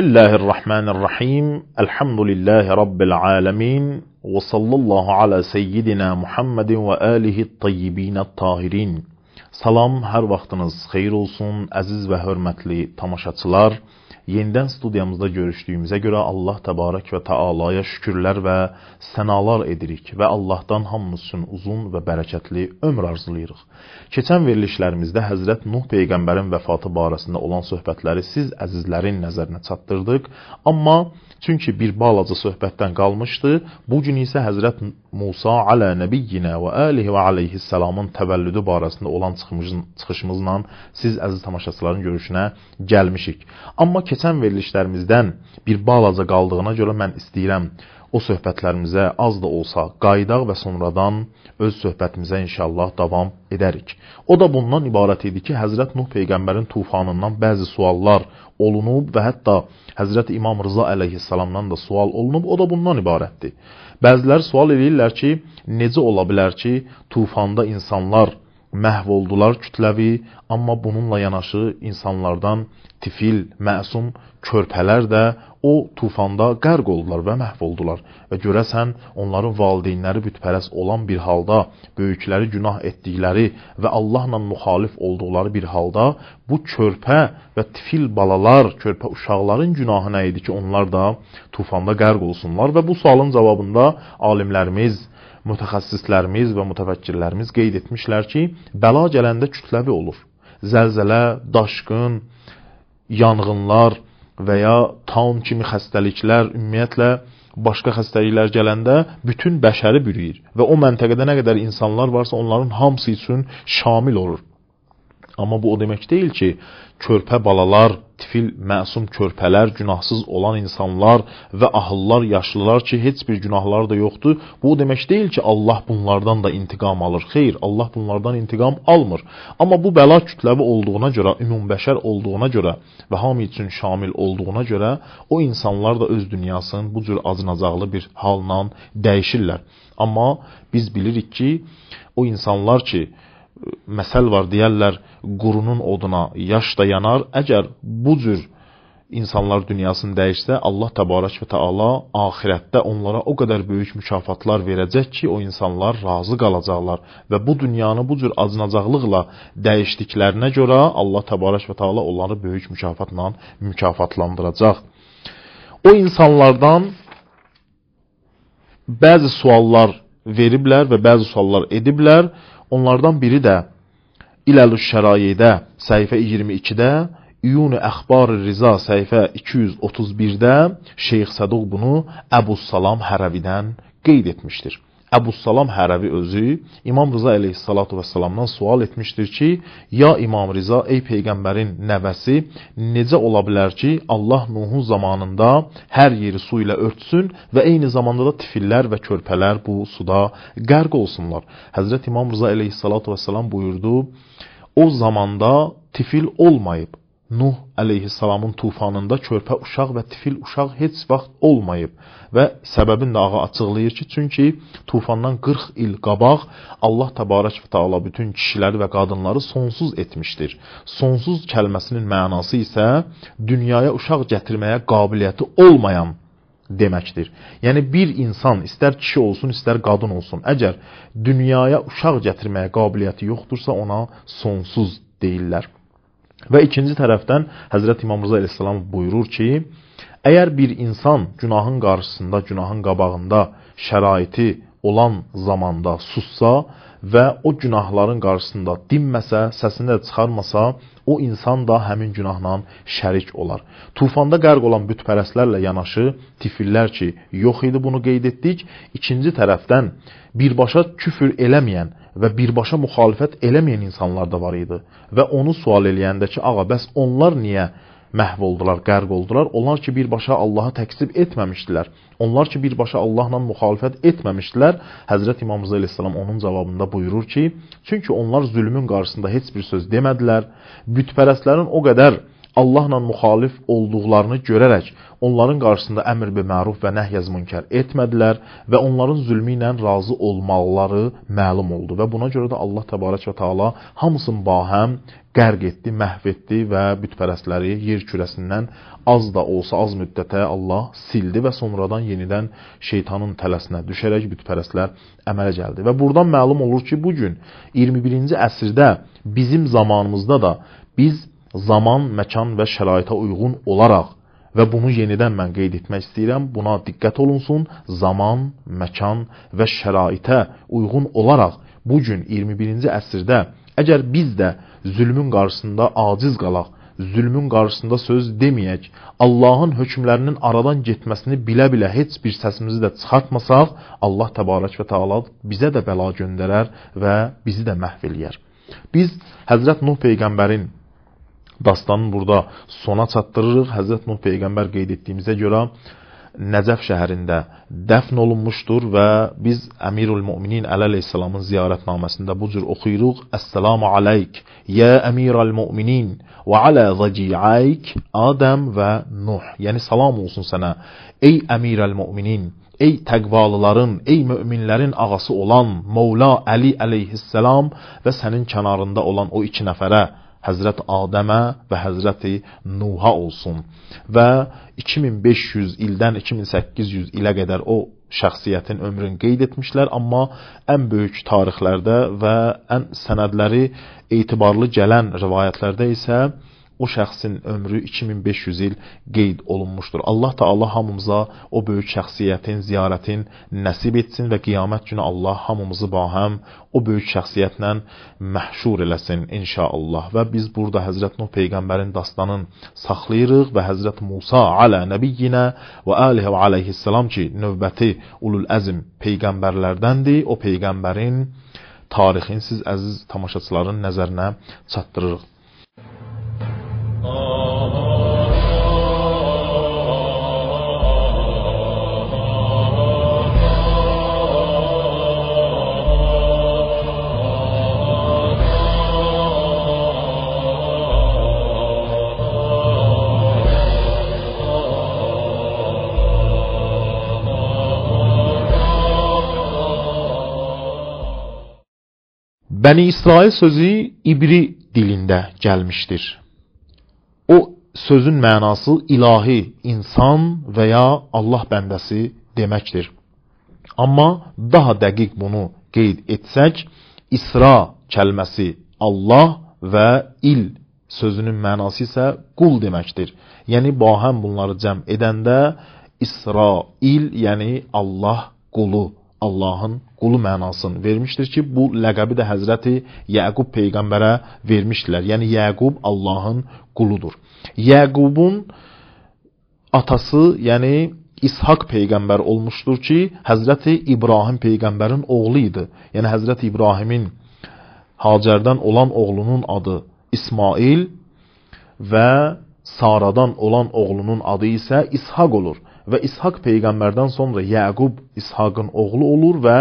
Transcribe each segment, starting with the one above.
الله الرحمن الرحيم الحمد لله رب العالمين وصلى الله على سيدنا محمد وآله الطيبين الطاهرين سلام هر vaxtınız خير olsun, əziz və hörmətli tamaşaçılar. Yenidən studiyamızda görüşdüyümüzə görə Allah təbarək və Taala'ya şükürlər və sənalar edirik və Allahdan hamımız üçün uzun və bərəkətli ömür arzulayırıq. Keçən verilişlərimizdə Həzrət Nuh peyğəmbərin vəfatı barəsində olan söhbətləri siz əzizlərin nəzərinə çatdırdıq, amma çünki bir balaca söhbətdən qalmışdı, bu gün isə Həzrət Musa alə nəbiyyinə və əlihi və aleyhissalamın təvəllüdü barəsində olan çıxışımızla siz əziz tamaşaçıların görüşünə gəlmişik. Amma keçən verilişlərimizdən bir balaca qaldığına görə mən istəyirəm o söhbətlərimizə az da olsa qayıdaq və sonradan öz söhbətimizə inşallah davam edərik. O da bundan ibarət idi ki, Həzrət Nuh peyğəmbərin tufanından bəzi suallar olunub və hətta Həzrət İmam Rıza əleyhissalamdan da sual olunub. O da bundan ibarətdir. Bəziləri sual eləyirlər ki, necə ola bilər ki, tufanda insanlar məhv oldular kütləvi, amma bununla yanaşı insanlardan tifil, məsum, körpələr də o tufanda qərq oldular və məhv oldular. Və görəsən, onların valideynləri bütpərəs olan bir halda, böyükləri günah etdikləri və Allahla müxalif olduqları bir halda, bu körpə və tifil balalar, körpə uşaqların günahı nə idi ki, onlar da tufanda qərq olsunlar və bu sualın cavabında alimlərimiz mütəxəssislərimiz və mütəfəkkirlərimiz qeyd etmişlər ki, bəla gələndə kütləvi olur. Zəlzələ, daşqın, yanğınlar və ya taun kimi xəstəliklər ümumiyyətlə başqa xəstəliklər gələndə bütün bəşəri bürüyür və o məntəqədə nə qədər insanlar varsa, onların hamısı üçün şamil olur. Amma bu o demək deyil ki, körpə balalar, tifil, məsum körpələr, günahsız olan insanlar və ahıllar, yaşlılar ki, heç bir günahları da yoxdur. Bu o demək deyil ki, Allah bunlardan da intiqam alır. Xeyr, Allah bunlardan intiqam almır. Amma bu bəla kütləvi olduğuna görə, ümumbəşər olduğuna görə və hamı üçün şamil olduğuna görə o insanlar da öz dünyasının bu cür acınacaqlı bir halnan dəyişirlər. Amma biz bilirik ki, o insanlar ki, məsəl var, deyərlər, qurunun oduna yaş da yanar. Əgər bu cür insanlar dünyasını dəyişsə, Allah təbarək və təala axirətdə onlara o qədər böyük mükafatlar verəcək ki, o insanlar razı qalacaqlar və bu dünyanı bu cür acınacaqlıqla dəyişdiklərinə görə Allah təbarək və təala onları böyük mükafatla mükafatlandıracaq. O insanlardan bəzi suallar veriblər və bəzi suallar ediblər. Onlardan biri də İləl-ü Şərayidə səhifə 22-də, İyun Əxbar-ı Riza səhifə 231-də Şeyx Səduq bunu Əbu Salam Hərəvidən qeyd etmişdir. Əbu Salam Hərəvi özü İmam Rıza əleyhissalatu vesselamdan sual etmişdir ki, ya İmam Rıza, ey peyğəmbərin nəvəsi, necə ola bilər ki, Allah Nuhun zamanında hər yeri su ilə örtsün və eyni zamanda da tifillər və körpələr bu suda qərq olsunlar? Həzrət İmam Rıza əleyhissalatu vesselam buyurdu: O zamanda tifil olmayıb, Nuh əleyhissalamın tufanında körpə uşaq və tifil uşaq heç vaxt olmayıb və səbəbin də ağa açıqlayır ki, çünki tufandan 40 il qabaq Allah təbarək və təala bütün kişiləri və qadınları sonsuz etmişdir. Sonsuz kəlməsinin mənası isə dünyaya uşaq gətirməyə qabiliyyəti olmayan deməkdir. Yəni bir insan istər kişi olsun, istər qadın olsun, əgər dünyaya uşaq gətirməyə qabiliyyəti yoxdursa, ona sonsuz deyirlər. Və ikinci tərəfdən Həzrət İmam Rza əleyhissalam buyurur ki, əgər bir insan günahın qarşısında, günahın qabağında şəraiti olan zamanda sussa və o günahların qarşısında dinməsə, səsini də çıxarmasa, o insan da həmin günahla şərik olar. Tufanda qərq olan bütpərəslərlə yanaşı tifillər ki, yox idi bunu qeyd etdik. İkinci tərəfdən birbaşa küfür eləməyən və birbaşa müxalifət eləməyən insanlar da var idi və onu sual eləyəndə ki, ağa bəs onlar niyə məhv oldular, qərq oldular. Onlar ki, birbaşa Allahı təksib etməmişdilər. Onlar ki, birbaşa Allahla müxalifət etməmişdilər. Həzrət İmam Rıza əleyhissalam onun cavabında buyurur ki, çünki onlar zülmün qarşısında heç bir söz demədilər. Bütpərəslərin o qədər Allahla müxalif olduqlarını görərək onların qarşısında əmr bi məruf və nəhyəz münkər etmədilər və onların zülmü ilə razı olmaları məlum oldu və buna görə də Allah təbarək və taala hamısını bahəm qərq etdi, məhv etdi və bütpərəsləri yer kürəsindən az da olsa az müddətə Allah sildi və sonradan yenidən şeytanın tələsinə düşərək bütpərəslər əmələ gəldi. Və buradan məlum olur ki, bu gün 21-ci əsrdə bizim zamanımızda da biz zaman, məkan və şəraitə uyğun olaraq və bunu yenidən mən qeyd etmək istəyirəm. Buna diqqət olunsun. Zaman, məkan və şəraitə uyğun olaraq bu gün 21-ci əsrdə əgər biz də zülmün qarşısında aciz qalaq, zülmün qarşısında söz deməyək, Allahın hökmlərinin aradan getməsini bilə-bilə heç bir səsimizi də çıxartmasaq, Allah təbarək və təala bizə də bəla göndərər və bizi də məhv eləyər. Biz Həzrət Nuh peyğəmbərin dastanı burada sona çatdırırıq. Həzrət Nuh Peyğəmbər qeyd etdiyimizə görə Nəcəf şəhərində dəfn olunmuşdur və biz Əmirül Müminin əleyhissalamın ziyarətnaməsində bu cür oxuyuruq. Əsselamu aleyk, ya Əmirül Müminin və alə zəciayk Adəm və Nuh. Yəni salam olsun sənə, ey Əmirül Müminin, ey təqvalıların, ey möminlərin ağası olan Mevla Əli əleyhissalam və sənin kənarında olan o iki nəfərə Həzrət Adəmə və Həzrəti Nuha olsun və 2500 ildən 2800 ilə qədər o şəxsiyyətin ömrünü qeyd etmişlər, amma ən böyük tarixlərdə və ən sənədləri etibarlı gələn rivayətlərdə isə o şəxsin ömrü 2500 il qeyd olunmuşdur. Allah Taala hamımıza o böyük şəxsiyyətin ziyarətin nəsib etsin və qiyamət günü Allah hamımızı bahəm o böyük şəxsiyyətlə məhşur eləsin inşallah. Və biz burada Həzrət Nuh peyğəmbərin dastanın saxlayırıq və Həzrət Musa alə nəbiyyinə və alihi və aleyhissalam ki, növbəti ulul əzm peyğəmbərlərdəndir. O peyğəmbərin tarixini siz əziz tamaşaçıların nəzərinə çatdırırıq. Bəni İsrail sözü İbri dilində gəlmişdir. O sözün mənası ilahi, insan və ya Allah bəndəsi deməkdir. Amma daha dəqiq bunu qeyd etsək, İsra kəlməsi Allah və il sözünün mənası isə qul deməkdir. Yəni bahəm bunları cəm edəndə İsrail, yəni Allah qulu Allahın qulu mənasını vermişdir ki, bu ləqəbi də Həzrəti Yəqub peyğəmbərə vermişdilər. Yəni Yəqub Allahın quludur. Yəqubun atası, yəni İshaq peyğəmbər olmuşdur ki, Həzrəti İbrahim peyğəmbərin oğlu idi. Yəni Həzrəti İbrahimin Hacərdən olan oğlunun adı İsmail və Saradan olan oğlunun adı isə İshaq olur və İshak peyğəmbərdən sonra Yaqub İshakın oğlu olur və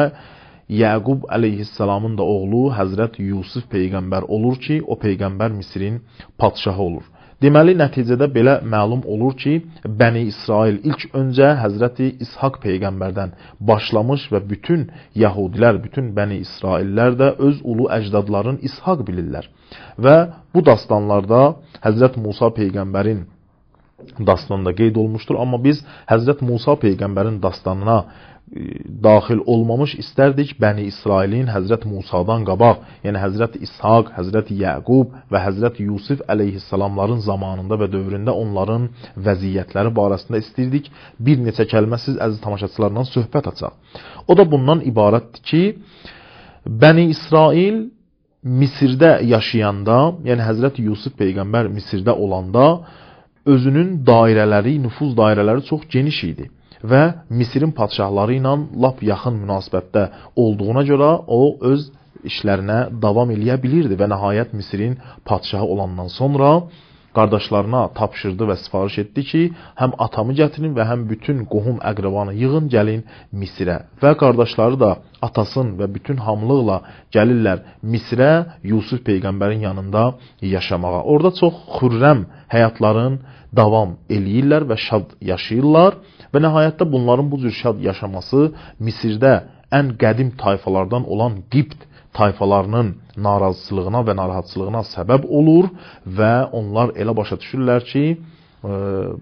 Yaqub əleyhissalamın da oğlu Həzrət Yusuf peyğəmbər olur ki, o peyğəmbər Misirin padşahı olur. Deməli, nəticədə belə məlum olur ki, Bəni İsrail ilk öncə Həzrəti İshak peyğəmbərdən başlamış və bütün Yahudilər, bütün Bəni İsraillər də öz ulu əcdadların İshak bilirlər. Və bu dastanlarda Həzrət Musa peyğəmbərin dastanında qeyd olmuşdur. Amma biz Həzrət Musa Peyğəmbərin dastanına e, daxil olmamış istərdik Bəni İsrailin Həzrət Musadan qabaq, yəni Həzrət İshaq, Həzrət Yəqub və Həzrət Yusif əleyhissalamların zamanında və dövründə onların vəziyyətləri barəsində istəyirdik bir neçə kəlmə siz əziz tamaşaçılarla söhbət açaq. O da bundan ibarətdir ki, Bəni İsrail Misirdə yaşayanda, yəni Həzrət Yusif peyğəmbər Misirdə olanda özünün dairələri, nüfuz dairələri çox geniş idi və Misirin padşahları ilə lap yaxın münasibətdə olduğuna görə o öz işlərinə davam eləyə bilirdi və nəhayət Misirin padşahı olandan sonra qardaşlarına tapşırdı və sifariş etdi ki, həm atamı gətirin və həm bütün qohum əqrəbanı yığın gəlin Misirə. Və qardaşları da atasın və bütün hamlıqla gəlirlər Misirə Yusuf peyğəmbərin yanında yaşamağa. Orda çox xürrəm həyatların davam eləyirlər və şad yaşayırlar və nəhayətdə bunların bu cür şad yaşaması Misirdə ən qədim tayfalardan olan Qipt tayfalarının narazılığına və narahatçılığına səbəb olur və onlar elə başa düşürlər ki, e,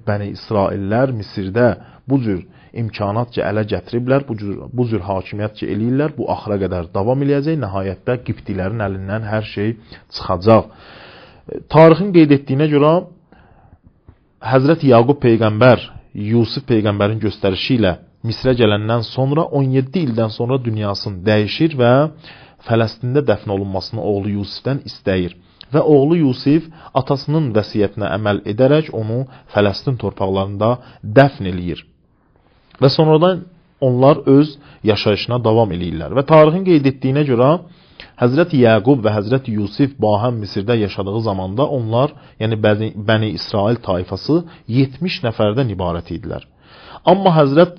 Bəni İsraillər Misirdə bu cür imkanat ki, ələ gətiriblər, bu cür, bu cür hakimiyyət ki, eləyirlər, bu axıra qədər davam eləyəcək, nəhayətdə qiptilərin əlindən hər şey çıxacaq. E, tarixin qeyd etdiyinə görə Həzrət Yaqub peyğəmbər Yusuf peyğəmbərin göstərişi ilə Misrə gələndən sonra 17 ildən sonra dünyasını dəyişir və Fələstində dəfn olunmasını oğlu Yusifdən istəyir və oğlu Yusif atasının vəsiyyətinə əməl edərək onu Fələstin torpaqlarında dəfn eləyir. Və sonradan onlar öz yaşayışına davam eləyirlər. Və tarixin qeyd etdiyinə görə Həzrəti Yaqub və Həzrəti Yusif Bahəm Misirdə yaşadığı zamanda onlar, yəni Bəni, Bəni İsrail tayfası 70 nəfərdən ibarət idilər. Amma Həzrət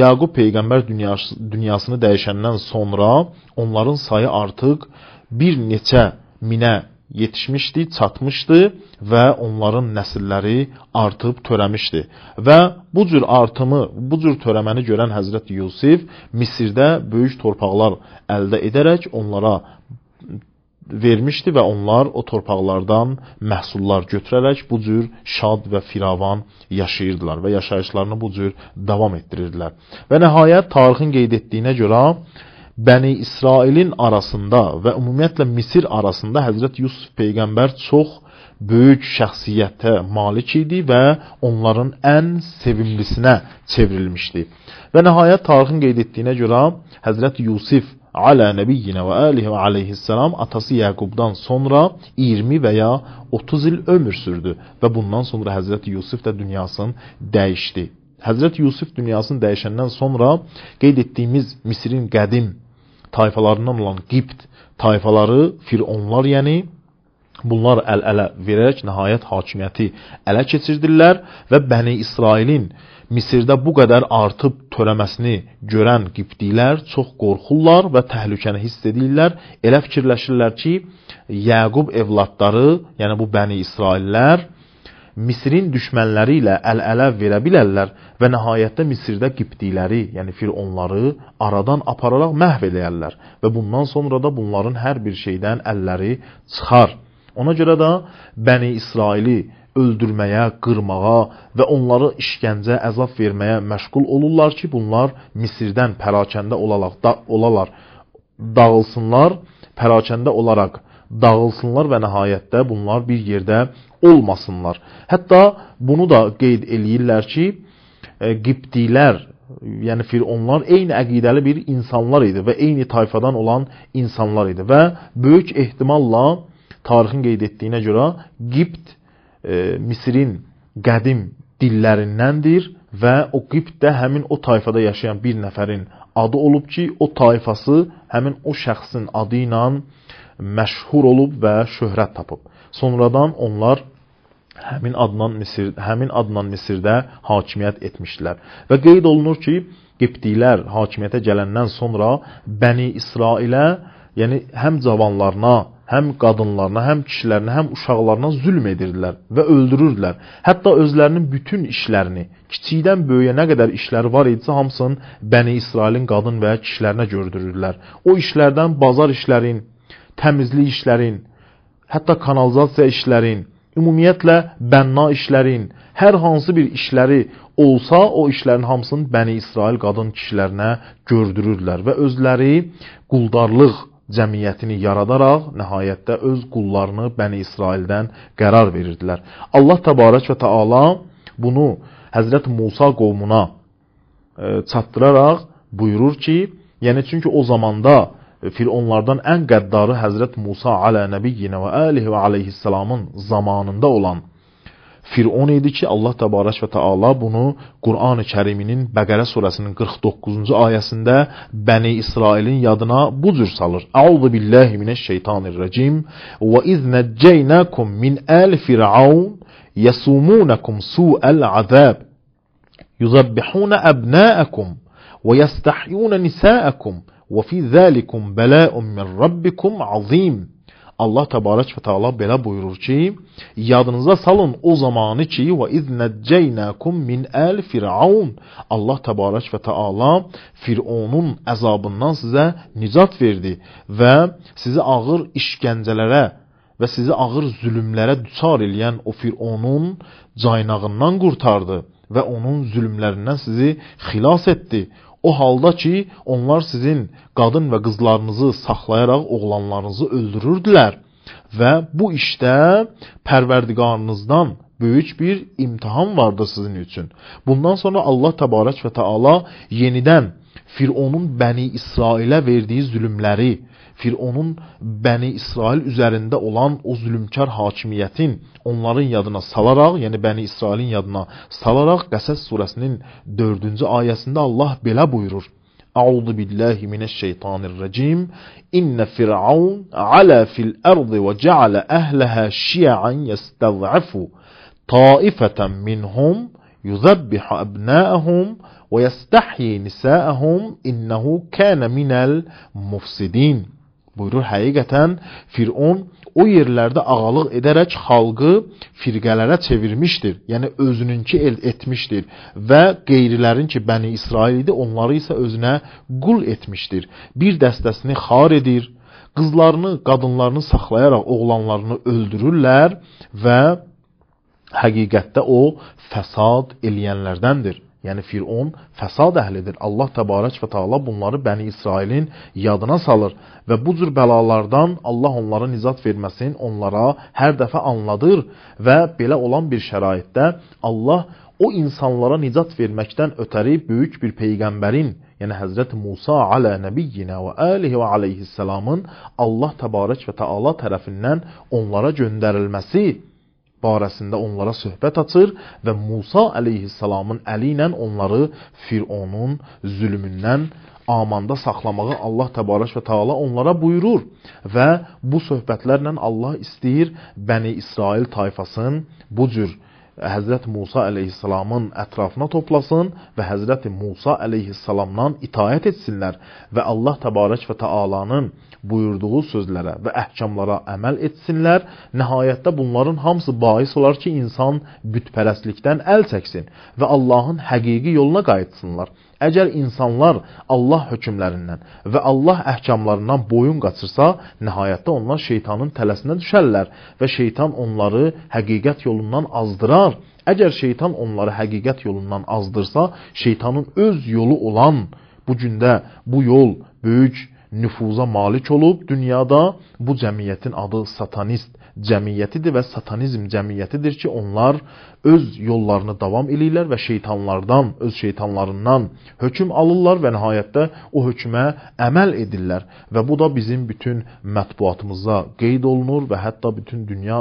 Yaqub peyğəmbər dünyası, dünyasını dəyişəndən sonra onların sayı artıq bir neçə minə yetişmişdi, çatmışdı və onların nəsilləri artıb törəmişdi. Və bu cür artımı, bu cür törəməni görən Həzrət Yusif Misirdə böyük torpaqlar əldə edərək onlara vermişdi və onlar o torpaqlardan məhsullar götürərək bu cür şad və firavan yaşayırdılar və yaşayışlarını bu cür davam etdirirdilər. Və nəhayət tarixin qeyd etdiyinə görə Bəni İsrailin arasında və ümumiyyətlə Misir arasında Həzrət Yusuf peyğəmbər çox böyük şəxsiyyətə malik idi və onların ən sevimlisinə çevrilmişdi. Və nəhayət tarixin qeyd etdiyinə görə Həzrət Yusuf alə nəbiyyinə və əlihə və aleyhissalam atası Yaqubdan sonra 20 və ya 30 il ömür sürdü və bundan sonra Həzrəti Yusuf da dünyasını dəyişdi. Həzrəti Yusuf dünyasını dəyişəndən sonra qeyd etdiyimiz Misirin qədim tayfalarından olan Qipt tayfaları Fironlar, yəni bunlar əl-ələ verərək nəhayət hakimiyyəti ələ keçirdilər və Bəni İsrailin Misirdə bu qədər artıb törəməsini görən qibdilər çox qorxurlar və təhlükəni hiss edirlər. Elə fikirləşirlər ki, Yaqub evladları, yəni bu bəni İsraillər Misirin düşmənləri ilə əl-ələ verə bilərlər və nəhayətdə Misirdə qibdiləri, yəni fironları aradan apararaq məhv edərlər və bundan sonra da bunların hər bir şeydən əlləri çıxar. Ona görə də Bəni İsraili öldürməyə, qırmağa və onları işgəncə, əzab verməyə məşğul olurlar ki, bunlar Misirdən pərakəndə olaraq da, olalar, dağılsınlar, pərakəndə olaraq dağılsınlar və nəhayətdə bunlar bir yerdə olmasınlar. Hətta bunu da qeyd eləyirlər ki, e, Qibdilər, yəni Fironlar eyni əqidəli bir insanlar idi və eyni tayfadan olan insanlar idi və böyük ehtimalla tarixin qeyd etdiyinə görə Qibt E, Misirin qədim dillərindəndir və o Qibdə həmin o tayfada yaşayan bir nəfərin adı olub ki, o tayfası həmin o şəxsin adı ilə məşhur olub və şöhrət tapıb. Sonradan onlar həmin adnan Misir, həmin adnan Misirdə hakimiyyət etmişdilər. Və qeyd olunur ki, Qibdilər hakimiyyətə gələndən sonra Bəni İsrailə, yəni həm cavanlarına həm qadınlarına, həm kişilərinə, həm uşaqlarına zülm edirdilər və öldürürdülər. Hətta özlərinin bütün işlərini, kiçikdən böyüyə nə qədər işləri var idisə, hamısını Bəni İsrailin qadın və kişilərinə gördürürdülər. O işlərdən bazar işlərin, təmizlik işlərin, hətta kanalizasiya işlərin, ümumiyyətlə bənna işlərin, hər hansı bir işləri olsa, o işlərin hamısını Bəni İsrail qadın kişilərinə gördürürdülər və özləri quldarlıq cəmiyyətini yaradaraq nəhayətdə öz qullarını Bəni İsraildən qərar verirdilər. Allah təbarək və təala bunu Həzrət Musa qovmuna e, çatdıraraq buyurur ki, yəni çünki o zamanda e, Fironlardan ən qəddarı Həzrət Musa alə nəbiyyinə və əlihi və aleyhissalamın zamanında olan Firavun idi ki, Allah təbarək və Taala bunu Qurani Kəriminin Bəqərə surəsinin 49-cu ayəsində Bəni İsrailin yadına bu cür salır. Auzu billahi minəşşeytanirracim və iz nəcceynakum min al firavun yasumunakum su'al azab yuzabbihuna abna'akum və yastahyun nisa'akum və fi zalikum bala'un min rabbikum azim Allah təbarək və təala belə buyurur ki: "Yadınıza salın o zamanı ki, və iznəcəynəkum min əl fir'aun." Allah təbarək və təala Fironun əzabından sizə nicat verdi və sizi ağır işgəncələrə və sizi ağır zülmlərə düçar eləyən o Fironun caynağından qurtardı və onun zülmlərindən sizi xilas etdi. O halda ki, onlar sizin qadın və qızlarınızı saxlayaraq oğlanlarınızı öldürürdülər və bu işdə pərverdiqarınızdan böyük bir imtihan vardı sizin üçün. Bundan sonra Allah təbarək və təala yenidən Fironun bəni İsrailə verdiyi zülümləri Fironun Bəni İsrail üzərində olan o zülmkar hakimiyyətin onların yadına salaraq, yəni Bəni İsrailin yadına salaraq Qəsəs surəsinin 4-cü ayəsində Allah belə buyurur: Əuzu billahi minəşşeytanirracim. İnne Fir'aun ala fil ardı və ce'ale əhləhə şiyan yestəzəfu taifatan minhum yuzabbihu abna'ahum ويستحيي نساءهم إنه كان من المفسدين Buyurur, həqiqətən Fir'un o yerlərdə ağalıq edərək xalqı firqələrə çevirmişdir. Yəni özününki etmişdir və qeyrilərin ki, Bəni İsrail idi, onları isə özünə qul etmişdir. Bir dəstəsini xar edir, qızlarını, qadınlarını saxlayaraq oğlanlarını öldürürlər və həqiqətdə o fəsad eləyənlərdəndir yəni Firon fəsad əhlidir. Allah təbarək və təala bunları Bəni İsrailin yadına salır və bu cür bəlalardan Allah onlara nicat verməsini onlara hər dəfə anladır və belə olan bir şəraitdə Allah o insanlara nicat verməkdən ötəri böyük bir peyğəmbərin, yəni Həzrət Musa alə nəbiyyinə və alihi və aleyhissalamın Allah təbarək və təala tərəfindən onlara göndərilməsi barəsində onlara söhbət açır və Musa əleyhissalamın əli ilə onları Fironun zülmündən amanda saxlamağı Allah təbarək və taala onlara buyurur və bu söhbətlərlə Allah istəyir Bəni İsrail tayfasının bu cür Həzrəti Musa əleyhissalamın ətrafına toplasın və Həzrəti Musa əleyhissalamdan itayət etsinlər və Allah təbarək və təalanın buyurduğu sözlərə və əhkamlara əməl etsinlər. Nəhayətdə bunların hamısı bais olar ki, insan bütpərəstlikdən əl çəksin və Allahın həqiqi yoluna qayıtsınlar. Əgər insanlar Allah hökmlərindən və Allah əhkamlarından boyun qaçırsa, nəhayətdə onlar şeytanın tələsinə düşərlər və şeytan onları həqiqət yolundan azdırar. Əgər şeytan onları həqiqət yolundan azdırsa, şeytanın öz yolu olan bu gündə bu yol böyük nüfuza malik olub, dünyada bu cəmiyyətin adı satanist cəmiyyətidir və satanizm cəmiyyətidir ki, onlar öz yollarını davam eləyirlər və şeytanlardan, öz şeytanlarından hökm alırlar və nəhayətdə o hökmə əməl edirlər və bu da bizim bütün mətbuatımıza qeyd olunur və hətta bütün dünya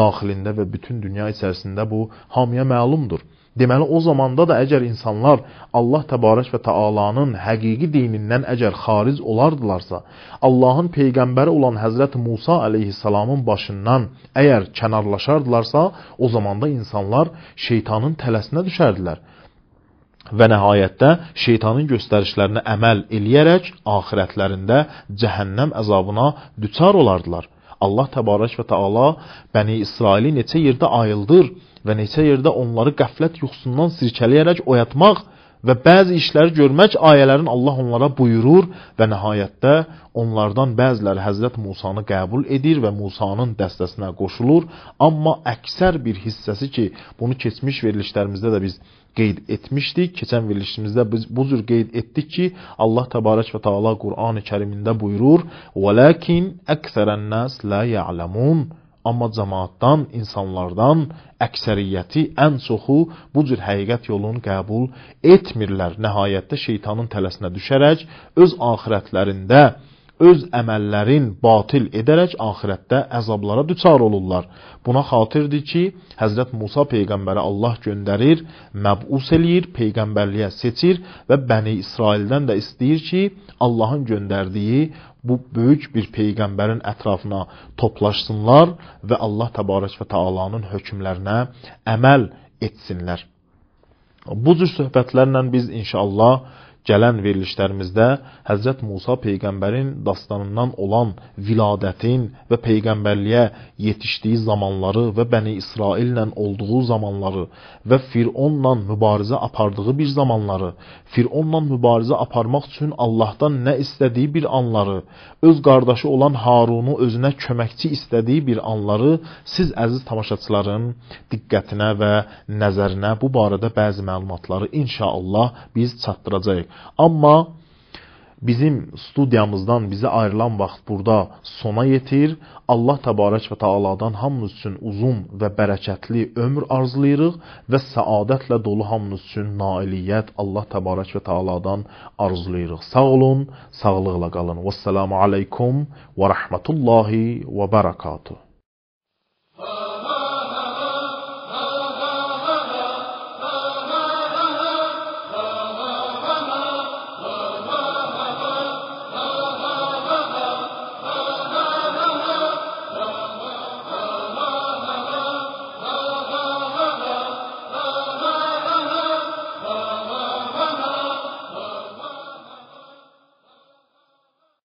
daxilində və bütün dünya içərisində bu hamıya məlumdur. Deməli o zamanda da əgər insanlar Allah təbarək və Taala'nın həqiqi dinindən əgər xaric olardılarsa, Allahın peyğəmbəri olan Həzrət Musa əleyhissalamın başından əgər kənarlaşardılarsa, o zamanda insanlar şeytanın tələsinə düşərdilər və nəhayətdə şeytanın göstərişlərinə əməl eləyərək axirətlərində cəhənnəm əzabına düçar olardılar. Allah təbarək və Taala Bəni İsraili neçə yerdə ayıldır və neçə yerdə onları qəflət yuxusundan sirkələyərək oyatmaq və bəzi işləri görmək ayələrin Allah onlara buyurur və nəhayətdə onlardan bəziləri Həzrət Musanı qəbul edir və Musanın dəstəsinə qoşulur. Amma əksər bir hissəsi ki, bunu keçmiş verilişlərimizdə də biz qeyd etmişdik. Keçən verilişimizdə biz bu cür qeyd etdik ki, Allah təbarək və təala Qurani-Kərimində buyurur: "Vəlakin əksərən-nas la ya'lamun" ya Amma cəmaatdan, insanlardan əksəriyyəti, ən çoxu bu cür həqiqət yolunu qəbul etmirlər. Nəhayətdə şeytanın tələsinə düşərək öz axirətlərində öz əməllərin batil edərək axirətdə əzablara düçar olurlar. Buna xatirdir ki, Həzrət Musa peyğəmbərə Allah göndərir, məbus eləyir, peyğəmbərliyə seçir və Bəni İsraildən də istəyir ki, Allahın göndərdiyi bu böyük bir peyğəmbərin ətrafına toplaşsınlar və Allah təbarək və təalanın hökmlərinə əməl etsinlər. Bu cür söhbətlərlə biz inşallah gələn verilişlərimizdə Həzrət Musa peyğəmbərin dastanından olan viladətin və peyğəmbərliyə yetişdiyi zamanları və Bəni İsraillə olduğu zamanları və Fironla mübarizə apardığı bir zamanları, Fironla mübarizə aparmaq üçün Allahdan nə istədiyi bir anları, öz qardaşı olan Harunu özünə köməkçi istədiyi bir anları siz əziz tamaşaçıların diqqətinə və nəzərinə bu barədə bəzi məlumatları inşallah biz çatdıracağıq. Amma bizim studiyamızdan bizə ayrılan vaxt burada sona yetir. Allah təbarək və taaladan hamımız üçün uzun və bərəkətli ömür arzulayırıq və səadətlə dolu hamımız üçün nailiyyət Allah təbarək və taaladan arzulayırıq. Sağ olun, sağlıqla qalın. Vesselamu aleykum və rahmetullahi və bərəkatuh.